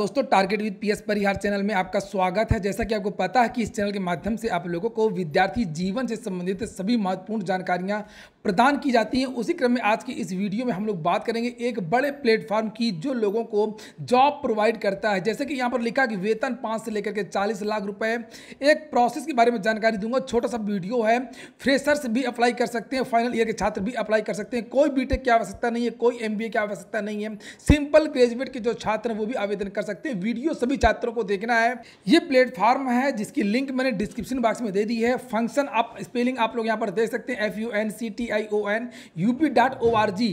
दोस्तों target with PS Parihar channel में आपका स्वागत है जैसा कि आपको पता है कि इस चैनल के माध्यम से आप लोगों को विद्यार्थी जीवन से संबंधित सभी महत्वपूर्ण जानकारियां प्रदान की जाती हैं उसी क्रम में आज की इस वीडियो में हम लोग बात करेंगे एक बड़े प्लेटफॉर्म की जो लोगों को जॉब प्रोवाइड करता है जैसे कि यहाँ पर लिखा कि वेतन पाँच से लेकर के चालीस लाख रुपये एक प्रोसेस के बारे में जानकारी दूंगा छोटा सा वीडियो है फ्रेशर्स भी अप्लाई कर सकते हैं फाइनल ईयर के छात्र भी अप्लाई कर सकते हैं कोई बी की आवश्यकता नहीं है कोई एम की आवश्यकता नहीं है सिंपल ग्रेजुएट के जो छात्र हैं वो भी आवेदन कर सकते हैं वीडियो सभी छात्रों को देखना है ये प्लेटफॉर्म है जिसकी लिंक मैंने डिस्क्रिप्शन बॉक्स में दे दी है फंक्शन आप स्पेलिंग आप लोग यहाँ पर देख सकते हैं F U N C T I O N U P dot O R G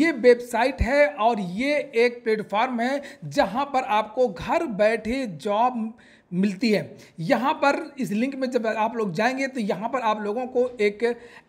ये वेबसाइट है और ये एक प्लेटफॉर्म है जहाँ पर आपको घर बैठे जॉब मिलती है यहाँ पर इस लिंक में जब आप लोग जाएंगे तो यहाँ पर आप लोगों को एक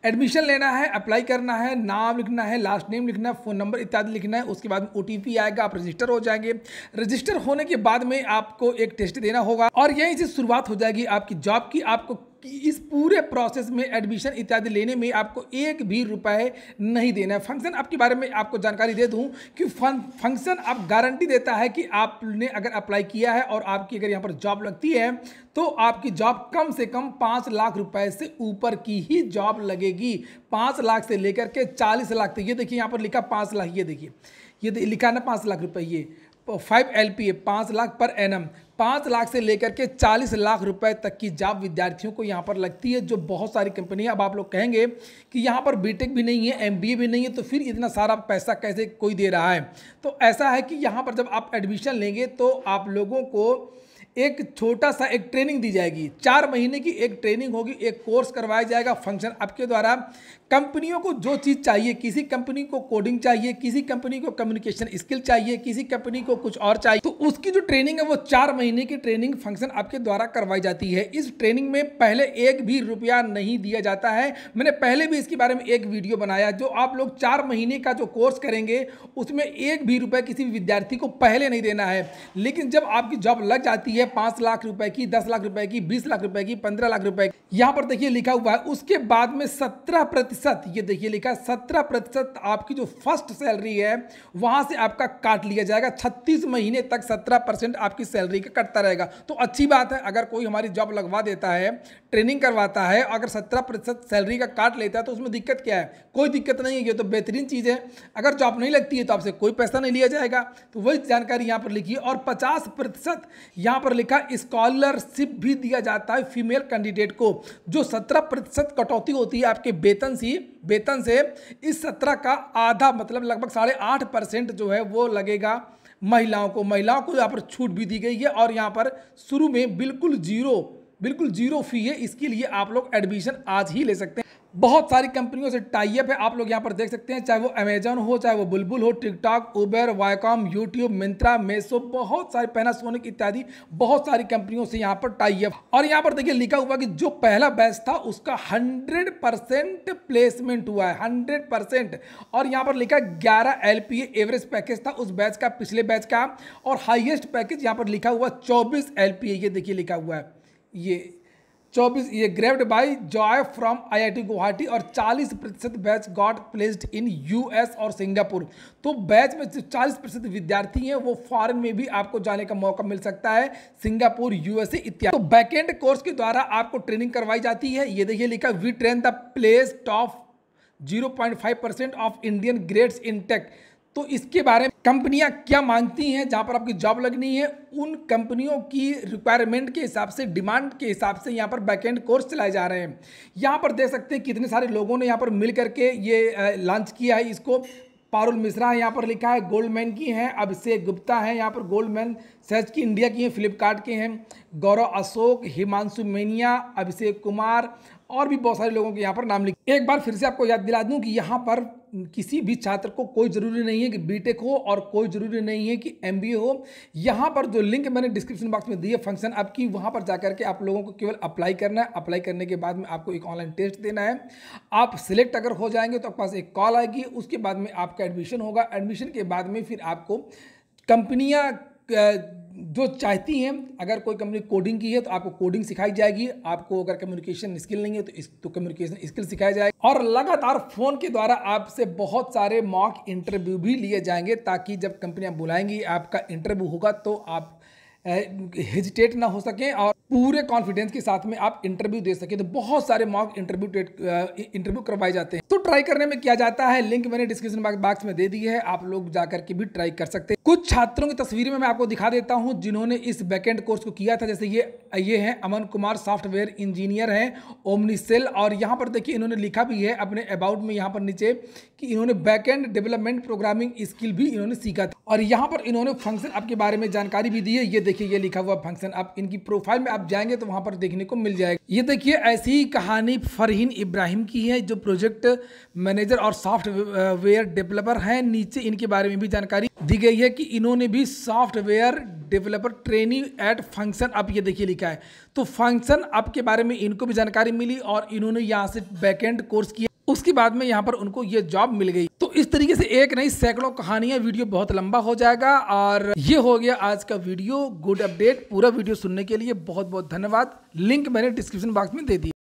एडमिशन लेना है अप्लाई करना है नाम लिखना है लास्ट नेम लिखना है फ़ोन नंबर इत्यादि लिखना है उसके बाद ओ आएगा आप रजिस्टर हो जाएंगे रजिस्टर होने के बाद में आपको एक टेस्ट देना होगा और यहीं से शुरुआत हो जाएगी आपकी जॉब की आपको इस पूरे प्रोसेस में एडमिशन इत्यादि लेने में आपको एक भी रुपए नहीं देना है फंक्शन आपके बारे में आपको जानकारी दे दूं कि फंक्शन आप गारंटी देता है कि आपने अगर अप्लाई किया है और आपकी अगर यहाँ पर जॉब लगती है तो आपकी जॉब कम से कम पाँच लाख रुपए से ऊपर की ही जॉब लगेगी पाँच लाख से लेकर के चालीस लाख तक ये देखिए यहाँ पर लिखा पाँच लाख ये देखिए ये लिखा ना पाँच लाख रुपये ये फाइव एल पी ए पाँच लाख पर एन पाँच लाख से लेकर के चालीस लाख रुपए तक की जॉब विद्यार्थियों को यहाँ पर लगती है जो बहुत सारी कंपनी अब आप लोग कहेंगे कि यहाँ पर बीटेक भी नहीं है एमबीए भी नहीं है तो फिर इतना सारा पैसा कैसे कोई दे रहा है तो ऐसा है कि यहाँ पर जब आप एडमिशन लेंगे तो आप लोगों को एक छोटा सा एक ट्रेनिंग दी जाएगी चार महीने की एक ट्रेनिंग होगी एक कोर्स करवाया जाएगा फंक्शन आपके द्वारा कंपनियों को जो चीज़ चाहिए किसी कंपनी को कोडिंग चाहिए किसी कंपनी को कम्युनिकेशन स्किल चाहिए किसी कंपनी को कुछ और चाहिए तो उसकी जो ट्रेनिंग है वो चार महीने की ट्रेनिंग फंक्शन आपके द्वारा करवाई जाती है इस ट्रेनिंग में पहले एक भी रुपया नहीं दिया जाता है मैंने पहले भी इसके बारे में एक वीडियो बनाया जो आप लोग चार महीने का जो कोर्स करेंगे उसमें एक भी रुपया किसी विद्यार्थी को पहले नहीं देना है लेकिन जब आपकी जॉब लग जाती है पांच लाख रुपए की दस लाख रुपए की बीस लाख रुपए की पंद्रह लाख रुपए की यहाँ पर देखिए लिखा हुआ है उसके बाद में सत्रह प्रतिशत ये देखिए लिखा है सत्रह प्रतिशत आपकी जो फर्स्ट सैलरी है वहां से आपका काट लिया जाएगा छत्तीस महीने तक सत्रह परसेंट आपकी सैलरी का कटता रहेगा तो अच्छी बात है अगर कोई हमारी जॉब लगवा देता है ट्रेनिंग करवाता है अगर सत्रह प्रतिशत सैलरी का काट लेता है तो उसमें दिक्कत क्या है कोई दिक्कत नहीं है ये तो बेहतरीन चीज़ है अगर जॉब नहीं लगती है तो आपसे कोई पैसा नहीं लिया जाएगा तो वही जानकारी यहाँ पर लिखिए और पचास प्रतिशत यहाँ पर लिखा स्कॉलरशिप भी दिया जाता है फीमेल कैंडिडेट को जो सत्रह प्रतिशत कटौती होती है आपके वेतन से वेतन से इस सत्रह का आधा मतलब लगभग साढ़े आठ परसेंट जो है वो लगेगा महिलाओं को महिलाओं को यहाँ पर छूट भी दी गई है और यहाँ पर शुरू में बिल्कुल जीरो बिल्कुल जीरो फी है इसके लिए आप लोग एडमिशन आज ही ले सकते हैं बहुत सारी कंपनियों से टाइप है आप लोग यहाँ पर देख सकते हैं चाहे वो अमेजन हो चाहे वो बुलबुल हो TikTok Uber Viacom YouTube Myntra Meesho बहुत सारे पैनासोनिक इत्यादि बहुत सारी कंपनियों से यहाँ पर टाइप और यहाँ पर देखिए लिखा हुआ कि जो पहला बैच था उसका हंड्रेड परसेंट प्लेसमेंट हुआ है हंड्रेड परसेंट और यहाँ पर लिखा ग्यारह एल एवरेज पैकेज था उस बैच का पिछले बैच का और हाइएस्ट पैकेज यहाँ पर लिखा हुआ चौबीस एल ये देखिए लिखा हुआ है ये चौबीस ये graved by Joy from IIT Guwahati और 40 प्रतिशत batch got placed in US और सिंगापुर तो बैच में जो चालीस प्रतिशत विद्यार्थी हैं वो फॉरेन में भी आपको जाने का मौका मिल सकता है सिंगापुर यूएसए इत्यादि तो बैकेंड कोर्स के द्वारा आपको ट्रेनिंग करवाई जाती है ये देखिए लिखा we train the place top five percent of Indian grads in tech तो इसके बारे में कंपनियां क्या मांगती हैं जहां पर आपकी जॉब लगनी है उन कंपनियों की रिक्वायरमेंट के हिसाब से डिमांड के हिसाब से यहां पर बैकएंड कोर्स चलाए जा रहे हैं यहां पर देख सकते हैं कितने सारे लोगों ने यहां पर मिल करके ये लॉन्च किया है इसको पारुल मिश्रा है यहाँ पर लिखा है गोल्डमैन की हैं अभिषेक गुप्ता हैं यहाँ पर गोल्डमैन सहज की इंडिया की हैं फ्लिपकार्ट के हैं गौरव अशोक हिमांशु मेनिया अभिषेक कुमार और भी बहुत सारे लोगों के यहाँ पर नाम लिखे एक बार फिर से आपको याद दिला दूँ कि यहाँ पर किसी भी छात्र को कोई ज़रूरी नहीं है कि बीटेक हो और कोई ज़रूरी नहीं है कि एमबीए हो यहाँ पर जो लिंक मैंने डिस्क्रिप्शन बॉक्स में दी है फंक्शन आपकी की वहाँ पर जाकर के आप लोगों को केवल अप्लाई करना है अप्लाई करने के बाद में आपको एक ऑनलाइन टेस्ट देना है आप सिलेक्ट अगर हो जाएंगे तो आपके पास एक कॉल आएगी उसके बाद में आपका एडमिशन होगा एडमिशन के बाद में फिर आपको कंपनियाँ जो चाहती हैं अगर कोई कंपनी कोडिंग की है तो आपको कोडिंग सिखाई जाएगी आपको अगर कम्युनिकेशन स्किल नहीं है तो इस तो कम्युनिकेशन स्किल सिखाई जाएगी और लगातार फ़ोन के द्वारा आपसे बहुत सारे मॉक इंटरव्यू भी लिए जाएंगे ताकि जब कंपनियां बुलाएंगी आपका इंटरव्यू होगा तो आप हेजिटेट ना हो सकें और पूरे कॉन्फिडेंस के साथ में आप इंटरव्यू दे सकें तो बहुत सारे मॉक इंटरव्यू इंटरव्यू करवाए जाते हैं तो ट्राई करने में क्या जाता है लिंक मैंने डिस्क्रिप्शन बॉक्स में दे दी है आप लोग जाकर के भी ट्राई कर सकते हैं कुछ छात्रों की तस्वीरें में मैं आपको दिखा देता हूँ जिन्होंने इस बैकेंड कोर्स को किया था जैसे ये ये हैं अमन कुमार सॉफ्टवेयर इंजीनियर हैं ओमनी सेल और यहाँ पर देखिए इन्होंने लिखा भी है अपने अबाउट में यहाँ पर नीचे कि इन्होंने बैकेंड डेवलपमेंट प्रोग्रामिंग स्किल भी इन्होंने सीखा था और यहाँ पर इन्होंने फंक्शन आपके बारे में जानकारी भी दी है ये देखिए देखिए ये लिखा हुआ फंक्शन आप इनकी प्रोफाइल में आप जाएंगे तो वहां पर देखने को मिल जाएगा ये देखिए ऐसी ही कहानी फरहीन इब्राहिम की है जो प्रोजेक्ट मैनेजर और सॉफ्टवेयर डेवलपर हैं नीचे इनके बारे में भी जानकारी दी गई है कि इन्होंने भी software developer training at function अब ये देखिए लिखा है तो फंक्शन अब के बारे में इनको भी जानकारी मिली और इन्होंने यहाँ से बैकेंड कोर्स किया उसके बाद में यहाँ पर उनको ये जॉब मिल गई तो इस तरीके से एक नहीं सैकड़ों कहानियां वीडियो बहुत लंबा हो जाएगा और ये हो गया आज का वीडियो गुड अपडेट पूरा वीडियो सुनने के लिए बहुत बहुत धन्यवाद लिंक मैंने डिस्क्रिप्शन बॉक्स में दे दी